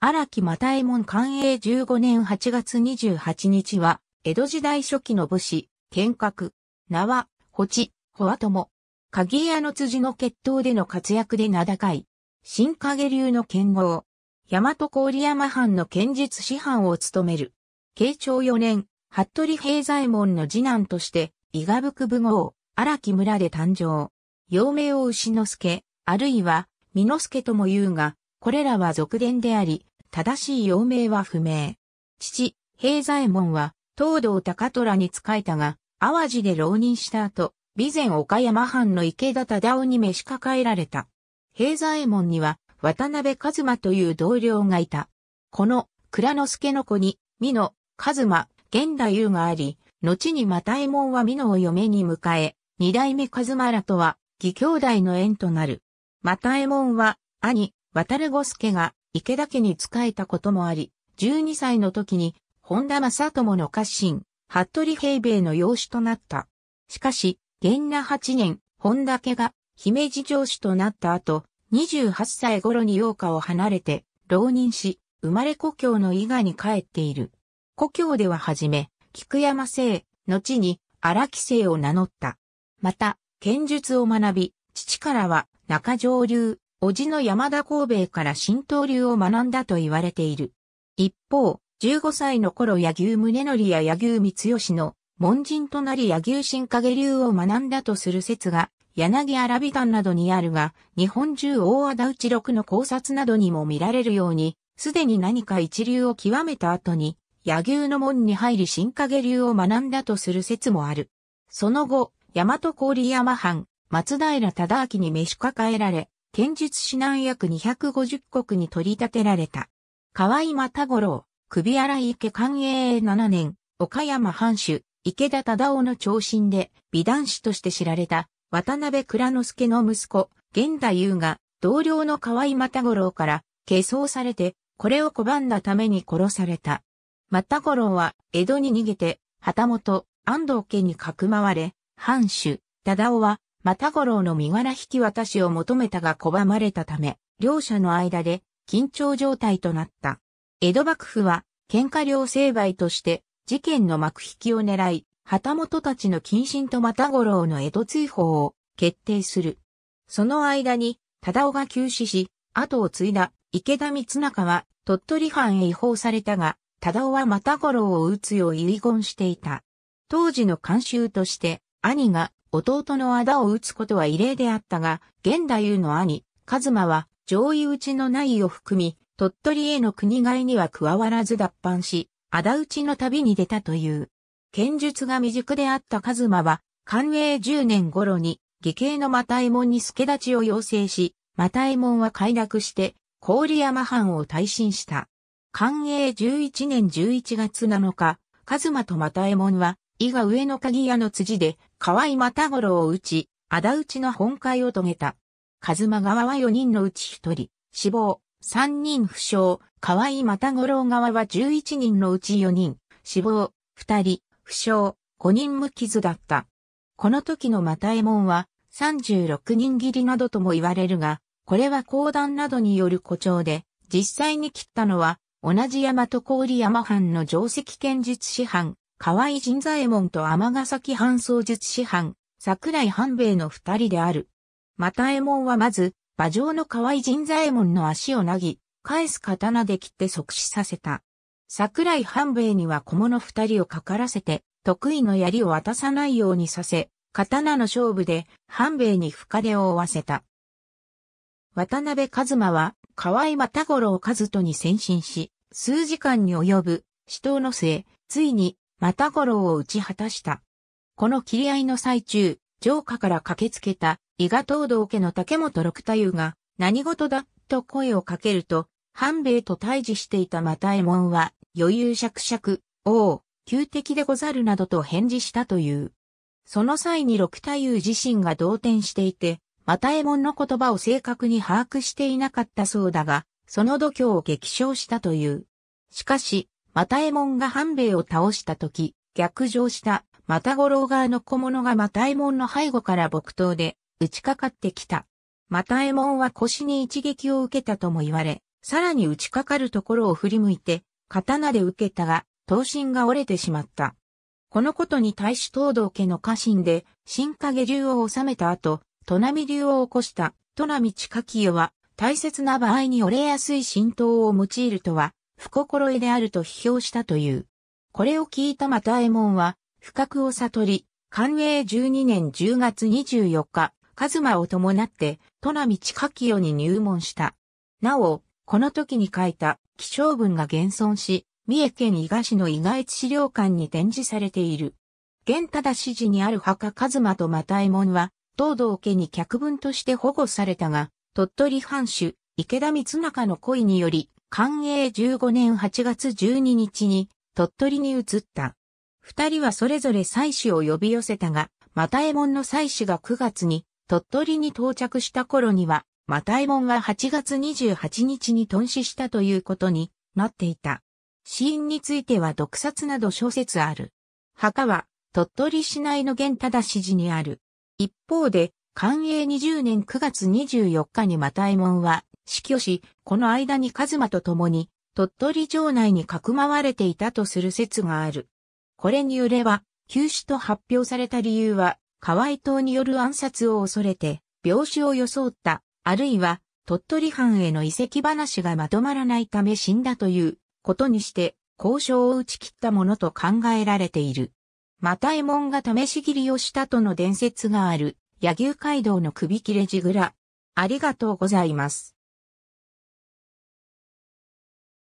荒木又右衛門寛永15年8月28日は、江戸時代初期の武士、剣閣、縄、チ、ホ保とも、鍵屋の辻の決闘での活躍で名高い、新影流の剣豪、大和郡山藩の剣術師範を務める、慶長4年、服部平左衛門の次男として、伊賀福武豪、荒木村で誕生。幼名を牛之助、あるいは、美之助とも言うが、これらは俗伝であり、正しい幼名は不明。父、平左衛門は、東道高虎に仕えたが、淡路で浪人した後、備前岡山藩の池田忠夫に召し抱えられた。平左衛門には、渡辺和馬という同僚がいた。この、倉之助の子に、美濃、和馬、源太夫があり、後に又衛門は美濃を嫁に迎え、二代目和馬らとは、義兄弟の縁となる。又衛門は、兄、渡る五助が、池田家に仕えたこともあり、12歳の時に、本田正友の家臣、服部平米の養子となった。しかし、元那8年、本田家が姫路城主となった後、28歳頃に洋歌を離れて、浪人し、生まれ故郷の伊賀に帰っている。故郷でははじめ、菊山姓、後に荒木姓を名乗った。また、剣術を学び、父からは中上流、叔父の山田孔兵衛から神道流を学んだと言われている。一方、15歳の頃柳生宗則や柳生光義の門人となり柳生新影流を学んだとする説が、柳荒美団などにあるが、日本中大和田内六の考察などにも見られるように、すでに何か一流を極めた後に、柳生の門に入り新影流を学んだとする説もある。その後、大和郡山藩、松平忠明に召し抱えられ、剣術指南約250国に取り立てられた。河合又五郎、首荒池寛永7年、岡山藩主、池田忠夫の長身で、美男子として知られた、渡辺倉之助の息子、源太優が、同僚の河合又五郎から、化粧されて、これを拒んだために殺された。又五郎は、江戸に逃げて、旗本、安藤家にかくまわれ、藩主、忠夫は、た五郎の身柄引き渡しを求めたが拒まれたため、両者の間で緊張状態となった。江戸幕府は、喧嘩両成敗として、事件の幕引きを狙い、旗本たちの謹慎と又五郎の江戸追放を決定する。その間に、忠雄が急死し、後を継いだ池田光中は鳥取藩へ移放されたが、忠雄は又五郎を撃つよう遺言していた。当時の慣習として、兄が弟のあだを討つことは異例であったが、現代優の兄、カズマは上位打ちの内を含み、鳥取への国外には加わらず脱藩し、あだ打ちの旅に出たという。剣術が未熟であったカズマは、寛永10年頃に、義兄の又右衛門に助立ちを要請し、又右衛門は快諾して、郡山藩を退信した。寛永11年11月7日、カズマと又右衛門は、伊が上の鍵屋の辻で、河合又五郎を撃ち、仇討ちの本会を遂げた。和馬側は4人のうち1人、死亡、3人負傷、河合又五郎側は11人のうち4人、死亡、2人、負傷、5人無傷だった。この時の又右衛門は、36人斬りなどとも言われるが、これは講談などによる誇張で、実際に切ったのは、同じ大和郡山藩の定石剣術師範、河合神左衛門と尼崎半総術師藩、桜井半兵衛の二人である。又右衛門はまず、馬上の河合神左衛門の足をなぎ、返す刀で切って即死させた。桜井半兵衛には小物二人をかからせて、得意の槍を渡さないようにさせ、刀の勝負で半兵衛に深手を負わせた。渡辺一馬は、河合又五郎和人に先進し、数時間に及ぶ、死闘の末、ついにまた五郎を打ち果たした。この切り合いの最中、城下から駆けつけた伊賀東道家の竹本六太夫が何事だと声をかけると、半兵衛と対峙していた又右衛門は余裕しゃくしゃく、おお、旧敵でござるなどと返事したという。その際に六太夫自身が動転していて、又右衛門の言葉を正確に把握していなかったそうだが、その度胸を激笑したという。しかし、た右衛門が半兵衛を倒した時、逆上した又五郎側の小物がた右衛門の背後から木刀で打ちかかってきた。た右衛門は腰に一撃を受けたとも言われ、さらに打ちかかるところを振り向いて、刀で受けたが、刀身が折れてしまった。このことに対し東道家の家臣で、新影流を治めた後、戸波流を起こした、戸波近清は、大切な場合に折れやすい神刀を用いるとは、不心得であると批評したという。これを聞いた又右衛門は、不覚を悟り、寛永12年10月24日、カズマを伴って、都波下清に入門した。なお、この時に書いた気象文が現存し、三重県伊賀市の伊賀市資料館に展示されている。現忠支寺にある墓カズマと又右衛門は、東道家に客分として保護されたが、鳥取藩主、池田光中の恋により、寛永15年8月12日に鳥取に移った。二人はそれぞれ妻子を呼び寄せたが、又右衛門の妻子が9月に鳥取に到着した頃には、又右衛門は8月28日に頓死したということになっていた。死因については毒殺など諸説ある。墓は鳥取市内の源忠市寺にある。一方で、寛永20年9月24日に又右衛門は死去し、この間にカズマと共に、鳥取城内にかくまわれていたとする説がある。これに揺れは、休止と発表された理由は、河合島による暗殺を恐れて、病死を装った、あるいは、鳥取藩への遺跡話がまとまらないため死んだということにして、交渉を打ち切ったものと考えられている。ま右衛門が試し切りをしたとの伝説がある、野牛街道の首切れぐらありがとうございます。